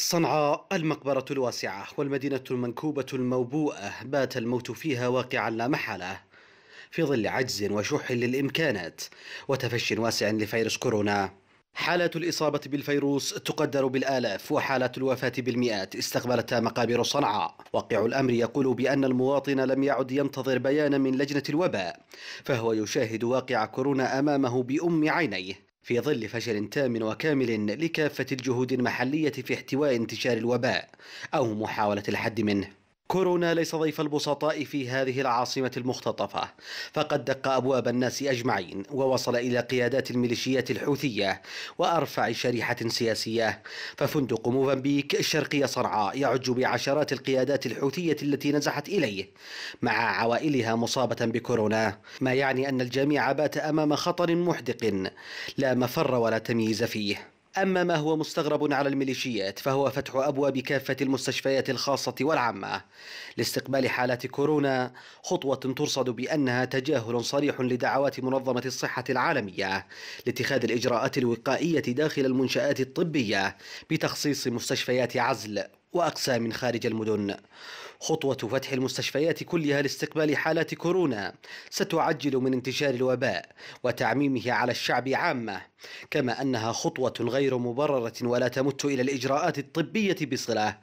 صنعاء المقبرة الواسعة والمدينة المنكوبة الموبوءة بات الموت فيها واقعا لا محالة في ظل عجز وشح للإمكانات وتفش واسع لفيروس كورونا حالات الإصابة بالفيروس تقدر بالآلاف وحالات الوفاة بالمئات استقبلتها مقابر صنعاء واقع الأمر يقول بأن المواطن لم يعد ينتظر بيانا من لجنة الوباء فهو يشاهد واقع كورونا أمامه بأم عينيه في ظل فشل تام وكامل لكافة الجهود المحلية في احتواء انتشار الوباء أو محاولة الحد منه كورونا ليس ضيف البسطاء في هذه العاصمة المختطفة فقد دق أبواب الناس أجمعين ووصل إلى قيادات الميليشيات الحوثية وأرفع شريحة سياسية ففندق موزمبيق الشرقية صنعاء يعج بعشرات القيادات الحوثية التي نزحت إليه مع عوائلها مصابة بكورونا ما يعني أن الجميع بات أمام خطر محدق لا مفر ولا تمييز فيه أما ما هو مستغرب على الميليشيات فهو فتح أبواب كافة المستشفيات الخاصة والعامة لاستقبال حالات كورونا خطوة ترصد بأنها تجاهل صريح لدعوات منظمة الصحة العالمية لاتخاذ الإجراءات الوقائية داخل المنشآت الطبية بتخصيص مستشفيات عزل وأقسام خارج المدن خطوة فتح المستشفيات كلها لاستقبال حالات كورونا ستعجل من انتشار الوباء وتعميمه على الشعب عامة كما أنها خطوة غير مبررة ولا تمت إلى الإجراءات الطبية بصلة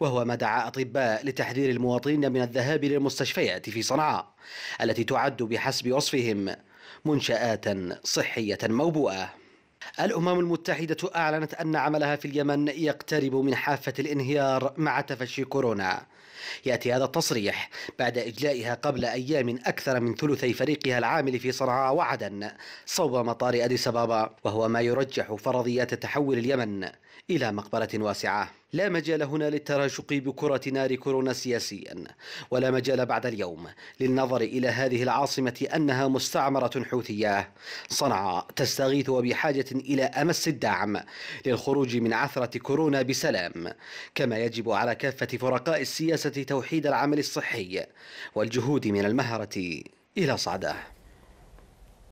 وهو ما دعا أطباء لتحذير المواطنين من الذهاب للمستشفيات في صنعاء التي تعد بحسب وصفهم منشآت صحية موبوءة الأمم المتحدة أعلنت أن عملها في اليمن يقترب من حافة الانهيار مع تفشي كورونا يأتي هذا التصريح بعد إجلائها قبل أيام أكثر من ثلثي فريقها العامل في صنعاء وعدن صوب مطار أديس أبابا وهو ما يرجح فرضيات تحول اليمن إلى مقبرة واسعة لا مجال هنا للتراشق بكرة نار كورونا سياسيا ولا مجال بعد اليوم للنظر إلى هذه العاصمة أنها مستعمرة حوثية صنعاء تستغيث وبحاجة إلى أمس الدعم للخروج من عثرة كورونا بسلام كما يجب على كافة فرقاء السياسة توحيد العمل الصحي والجهود من المهرة إلى صعده